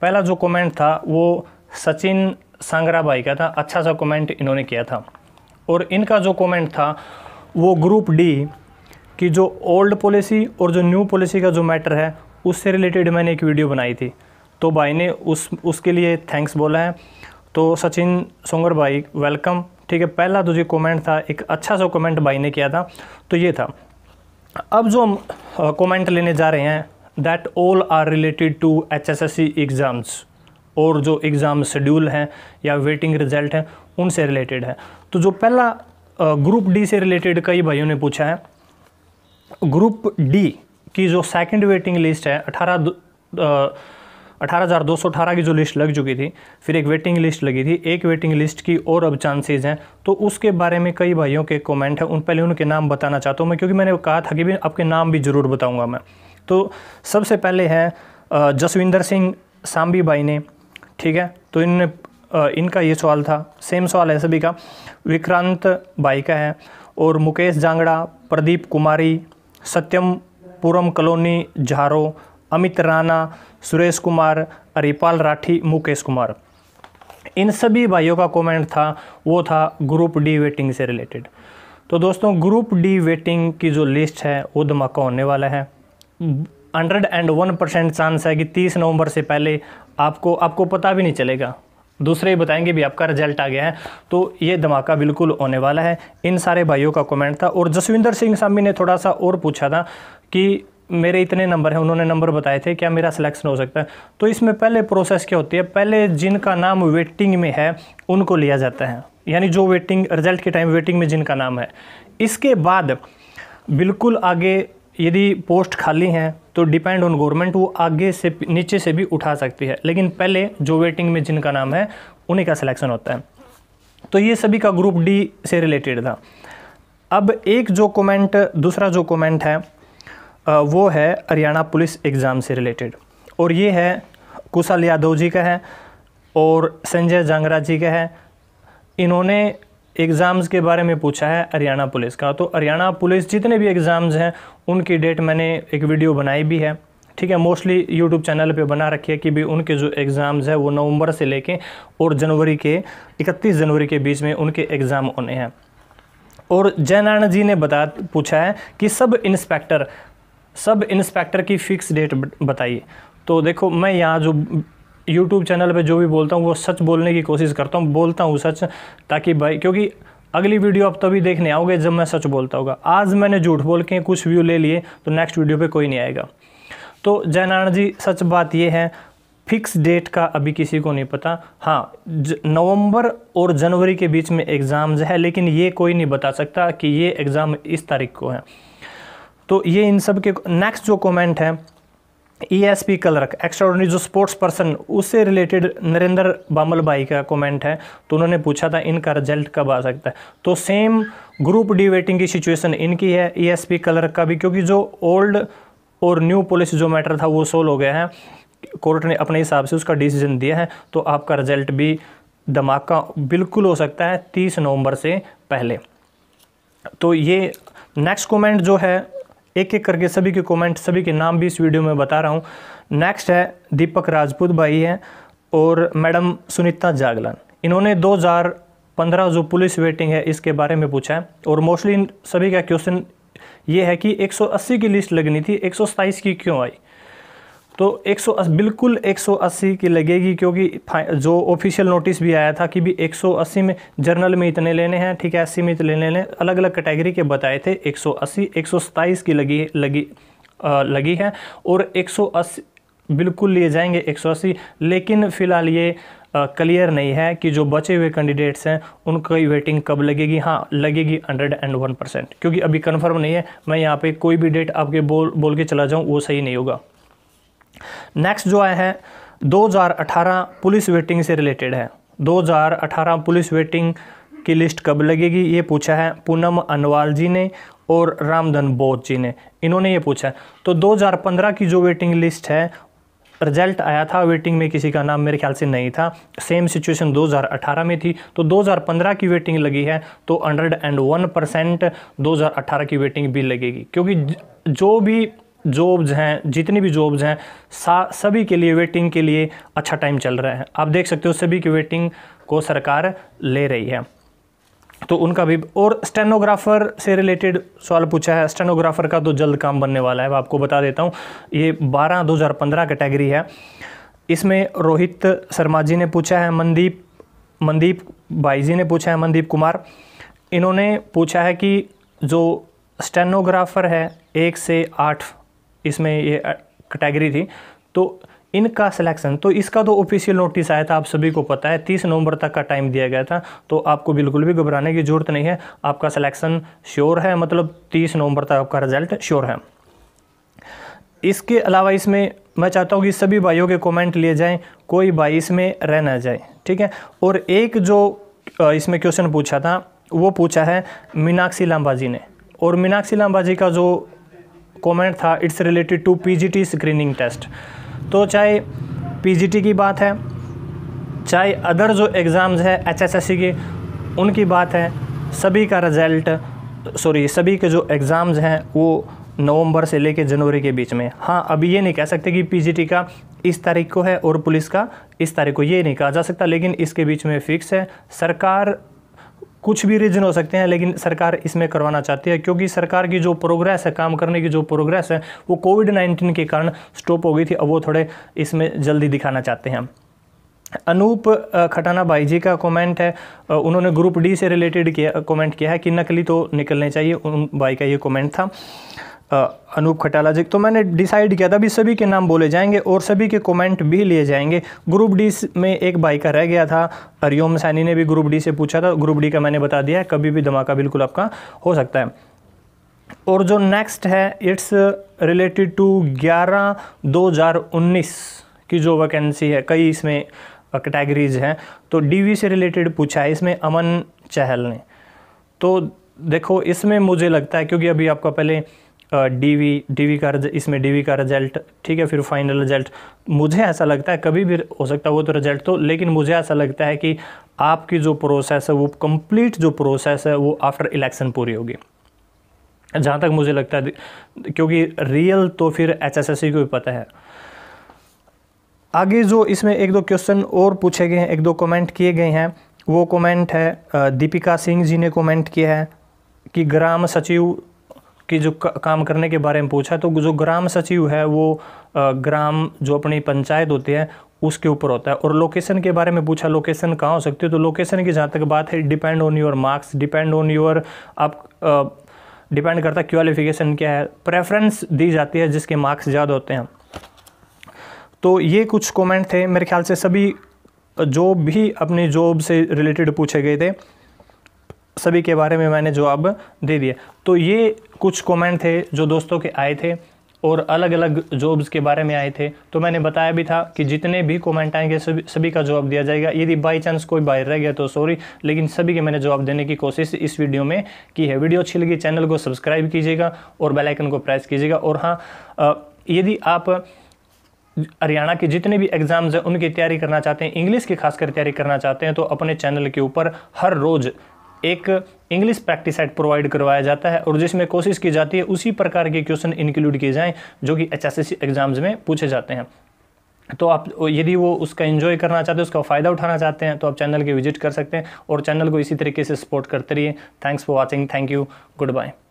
पहला जो कमेंट था वो सचिन सांगरा भाई का था अच्छा सा कमेंट इन्होंने किया था और इनका जो कमेंट था वो ग्रुप डी की जो ओल्ड पॉलिसी और जो न्यू पॉलिसी का जो मैटर है उससे रिलेटेड मैंने एक वीडियो बनाई थी तो भाई ने उस उसके लिए थैंक्स बोला है तो सचिन सोंगर भाई वेलकम ठीक है पहला तो जो कमेंट था एक अच्छा सा कमेंट भाई ने किया था तो ये था अब जो हम कमेंट लेने जा रहे हैं that all are related to H S S C exams और जो एग्ज़ाम शेड्यूल हैं या वेटिंग रिजल्ट हैं उनसे रिलेटेड है तो जो पहला ग्रुप डी से रिलेटेड कई भाइयों ने पूछा है ग्रुप डी की जो सेकंड वेटिंग लिस्ट है अठारह अठारह हज़ार दो सौ अठारह की जो लिस्ट लग चुकी थी फिर एक वेटिंग लिस्ट लगी थी एक वेटिंग लिस्ट की और अब चांसेज हैं तो उसके बारे में कई भाइयों के कमेंट हैं उन पहले उनके नाम बताना चाहता हूँ मैं क्योंकि मैंने कहा था कि भी आपके नाम भी ज़रूर बताऊँगा मैं तो सबसे पहले है जसविंदर सिंह सांबी भाई ने ठीक है तो इन इनका ये सवाल था सेम सवाल है सभी का विक्रांत भाई का है और मुकेश जांगड़ा प्रदीप कुमारी सत्यम पुरम कलोनी झारो अमित राणा सुरेश कुमार अरिपाल राठी मुकेश कुमार इन सभी भाइयों का कमेंट था वो था ग्रुप डी वेटिंग से रिलेटेड तो दोस्तों ग्रुप डी वेटिंग की जो लिस्ट है वो धमाका होने वाला है hundred and one percent chance है कि तीस नवंबर से पहले आपको आपको पता भी नहीं चलेगा दूसरे ही बताएंगे भी आपका रिजल्ट आ गया है तो ये धमाका बिल्कुल होने वाला है इन सारे भाइयों का कमेंट था और जसविंदर सिंह सामी ने थोड़ा सा और पूछा था कि मेरे इतने नंबर हैं उन्होंने नंबर बताए थे क्या मेरा सिलेक्शन हो सकता है तो इसमें पहले प्रोसेस क्या होती है पहले जिनका नाम वेटिंग में है उनको लिया जाता है यानी जो वेटिंग रिजल्ट के टाइम वेटिंग में जिनका नाम है इसके बाद बिल्कुल आगे यदि पोस्ट खाली हैं तो डिपेंड ऑन गवर्नमेंट वो आगे से नीचे से भी उठा सकती है लेकिन पहले जो वेटिंग में जिनका नाम है उन्हीं का सिलेक्शन होता है तो ये सभी का ग्रुप डी से रिलेटेड था अब एक जो कमेंट दूसरा जो कमेंट है वो है हरियाणा पुलिस एग्ज़ाम से रिलेटेड और ये है कुशल यादव जी का है और संजय जांगरा जी का है इन्होंने एग्ज़ाम्स के बारे में पूछा है हरियाणा पुलिस का तो हरियाणा पुलिस जितने भी एग्ज़ाम्स हैं उनकी डेट मैंने एक वीडियो बनाई भी है ठीक है मोस्टली यूट्यूब चैनल पे बना रखी है कि भी उनके जो एग्ज़ाम्स है वो नवंबर से लेके और जनवरी के 31 जनवरी के बीच में उनके एग्ज़ाम होने हैं और जयनारायण जी ने बता पूछा है कि सब इंस्पेक्टर सब इंस्पेक्टर की फ़िक्स डेट बताइए तो देखो मैं यहाँ जो यूट्यूब चैनल पे जो भी बोलता हूँ वो सच बोलने की कोशिश करता हूँ बोलता हूँ सच ताकि भाई क्योंकि अगली वीडियो आप तभी देखने आओगे जब मैं सच बोलता होगा आज मैंने झूठ बोल के कुछ व्यू ले लिए तो नेक्स्ट वीडियो पे कोई नहीं आएगा तो जयनारायण जी सच बात ये है फिक्स डेट का अभी किसी को नहीं पता हाँ नवंबर और जनवरी के बीच में एग्ज़ाम्स है लेकिन ये कोई नहीं बता सकता कि ये एग्ज़ाम इस तारीख को है तो ये इन सब के नेक्स्ट जो कमेंट है ईएसपी कलरक एक्स्ट्राऑर्डनरी जो स्पोर्ट्स पर्सन उससे रिलेटेड नरेंद्र बामल भाई का कमेंट है तो उन्होंने पूछा था इनका रिजल्ट कब आ सकता है तो सेम ग्रुप डी वेटिंग की सिचुएशन इनकी है ईएसपी e कलरक का भी क्योंकि जो ओल्ड और न्यू पुलिस जो मैटर था वो सोल्व हो गया है कोर्ट ने अपने हिसाब से उसका डिसीजन दिया है तो आपका रिजल्ट भी का बिल्कुल हो सकता है तीस नवंबर से पहले तो ये नेक्स्ट कमेंट जो है एक एक करके सभी के कमेंट सभी के नाम भी इस वीडियो में बता रहा हूँ नेक्स्ट है दीपक राजपूत भाई हैं और मैडम सुनीता जागलान इन्होंने 2015 जो पुलिस वेटिंग है इसके बारे में पूछा है और मोस्टली सभी का क्वेश्चन ये है कि 180 की लिस्ट लगनी थी एक की क्यों आई तो 180 बिल्कुल 180 की लगेगी क्योंकि जो ऑफिशियल नोटिस भी आया था कि भी 180 में जर्नल में इतने लेने हैं ठीक है अस्सी में इतने लेने अलग अलग कैटेगरी के बताए थे 180 127 की लगी लगी आ, लगी है और 180 बिल्कुल लिए जाएंगे 180 लेकिन फ़िलहाल ये क्लियर नहीं है कि जो बचे हुए कैंडिडेट्स हैं उनकी वेटिंग कब लगेगी हाँ लगेगी हंड्रेड एंड वन परसेंट क्योंकि अभी कंफर्म नहीं है मैं यहाँ पे कोई भी डेट आपके बोल बोल के चला जाऊँ वो सही नहीं होगा नेक्स्ट जो आया है 2018 पुलिस वेटिंग से रिलेटेड है 2018 पुलिस वेटिंग की लिस्ट कब लगेगी ये पूछा है पूनम अनवाल जी ने और रामधन बोध जी ने इन्होंने ये पूछा है तो 2015 की जो वेटिंग लिस्ट है रिजल्ट आया था वेटिंग में किसी का नाम मेरे ख्याल से नहीं था सेम सिचुएशन 2018 में थी तो 2015 की वेटिंग लगी है तो 101 परसेंट दो की वेटिंग भी लगेगी क्योंकि जो भी जॉब्स हैं जितनी भी जॉब्स हैं सभी के लिए वेटिंग के लिए अच्छा टाइम चल रहा है आप देख सकते हो सभी की वेटिंग को सरकार ले रही है तो उनका भी और स्टेनोग्राफर से रिलेटेड सवाल पूछा है स्टेनोग्राफर का तो जल्द काम बनने वाला है आपको बता देता हूँ ये बारह दो हज़ार पंद्रह कैटेगरी है इसमें रोहित शर्मा जी ने पूछा है मनदीप मनदीप भाई जी ने पूछा है मनदीप कुमार इन्होंने पूछा है कि जो स्टेनोग्राफर है एक से आठ इसमें ये कैटेगरी थी तो इनका सिलेक्शन तो इसका तो ऑफिशियल नोटिस आया था आप सभी को पता है तीस नवंबर तक का टाइम दिया गया था तो आपको बिल्कुल भी घबराने की ज़रूरत नहीं है आपका सिलेक्शन श्योर है मतलब तीस नवंबर तक आपका रिजल्ट श्योर है इसके अलावा इसमें मैं चाहता हूँ कि सभी भाइयों के कमेंट लिए जाएं कोई भाई इसमें रह ना जाए ठीक है और एक जो इसमें क्वेश्चन पूछा था वो पूछा है मीनाक्षी लाम्बाजी ने और मीनाक्षी लाम्बा का जो कमेंट था it's related to PGT screening test तो चाहे पीजीटी की बात है चाहे अदर जो एग्ज़ाम्स है एचएसएससी के उनकी बात है सभी का रिज़ल्ट सॉरी सभी के जो एग्ज़ाम्स हैं वो नवंबर से लेकर जनवरी के बीच में हाँ अभी ये नहीं कह सकते कि पीजीटी का इस तारीख को है और पुलिस का इस तारीख को ये नहीं कहा जा सकता लेकिन इसके बीच में फ़िक्स है सरकार कुछ भी रीजन हो सकते हैं लेकिन सरकार इसमें करवाना चाहती है क्योंकि सरकार की जो प्रोग्रेस है काम करने की जो प्रोग्रेस है वो कोविड नाइन्टीन के कारण स्टॉप हो गई थी अब वो थोड़े इसमें जल्दी दिखाना चाहते हैं अनूप खटाना भाई जी का कमेंट है उन्होंने ग्रुप डी से रिलेटेड किया कमेंट किया है कि नकली तो निकलने चाहिए उन भाई का ये कमेंट था अनूप खटाला जी तो मैंने डिसाइड किया था अभी सभी के नाम बोले जाएंगे और सभी के कमेंट भी लिए जाएंगे ग्रुप डी में एक बाइकर का रह गया था हरिओम सैनी ने भी ग्रुप डी से पूछा था ग्रुप डी का मैंने बता दिया है कभी भी धमाका बिल्कुल आपका हो सकता है और जो नेक्स्ट है इट्स रिलेटेड टू ग्यारह दो की जो वैकेंसी है कई इसमें कैटेगरीज हैं तो डी से रिलेटेड पूछा है इसमें अमन चहल ने तो देखो इसमें मुझे लगता है क्योंकि अभी आपका पहले डी वी का इसमें डी का रिजल्ट ठीक है फिर फाइनल रिजल्ट मुझे ऐसा लगता है कभी भी हो सकता है वो तो रिजल्ट तो लेकिन मुझे ऐसा लगता है कि आपकी जो प्रोसेस है वो कंप्लीट जो प्रोसेस है वो आफ्टर इलेक्शन पूरी होगी जहाँ तक मुझे लगता है क्योंकि रियल तो फिर एच को भी पता है आगे जो इसमें एक दो क्वेश्चन और पूछे गए हैं एक दो कमेंट किए गए हैं वो कमेंट है दीपिका सिंह जी ने कमेंट किया है कि ग्राम सचिव कि जो काम करने के बारे में पूछा तो जो ग्राम सचिव है वो ग्राम जो अपनी पंचायत होती है उसके ऊपर होता है और लोकेशन के बारे में पूछा लोकेशन कहाँ हो सकती है तो लोकेशन की जहाँ तक बात है depend on your marks depend on your आप डिपेंड करता है क्वालिफिकेशन क्या है प्रेफरेंस दी जाती है जिसके मार्क्स ज़्यादा होते हैं तो ये कुछ कमेंट थे मेरे ख्याल से सभी जो भी अपनी जॉब से रिलेटेड पूछे गए थे सभी के बारे में मैंने जवाब दे दिया तो ये कुछ कमेंट थे जो दोस्तों के आए थे और अलग अलग जॉब्स के बारे में आए थे तो मैंने बताया भी था कि जितने भी कमेंट आएंगे सभी सभी का जवाब दिया जाएगा यदि बाई चांस कोई बाहर रह गया तो सॉरी लेकिन सभी के मैंने जवाब देने की कोशिश इस वीडियो में की है वीडियो अच्छी लगी चैनल को सब्सक्राइब कीजिएगा और बेलाइकन को प्रेस कीजिएगा और हाँ यदि आप हरियाणा के जितने भी एग्जाम्स हैं उनकी तैयारी करना चाहते हैं इंग्लिश की खासकर तैयारी करना चाहते हैं तो अपने चैनल के ऊपर हर रोज़ एक इंग्लिश प्रैक्टिस सेट प्रोवाइड करवाया जाता है और जिसमें कोशिश की जाती है उसी प्रकार के क्वेश्चन इंक्लूड किए जाएँ जो कि एच एग्ज़ाम्स में पूछे जाते हैं तो आप यदि वो उसका एंजॉय करना चाहते हैं उसका फ़ायदा उठाना चाहते हैं तो आप चैनल के विजिट कर सकते हैं और चैनल को इसी तरीके से सपोर्ट करते रहिए thanks for watching thank you good bye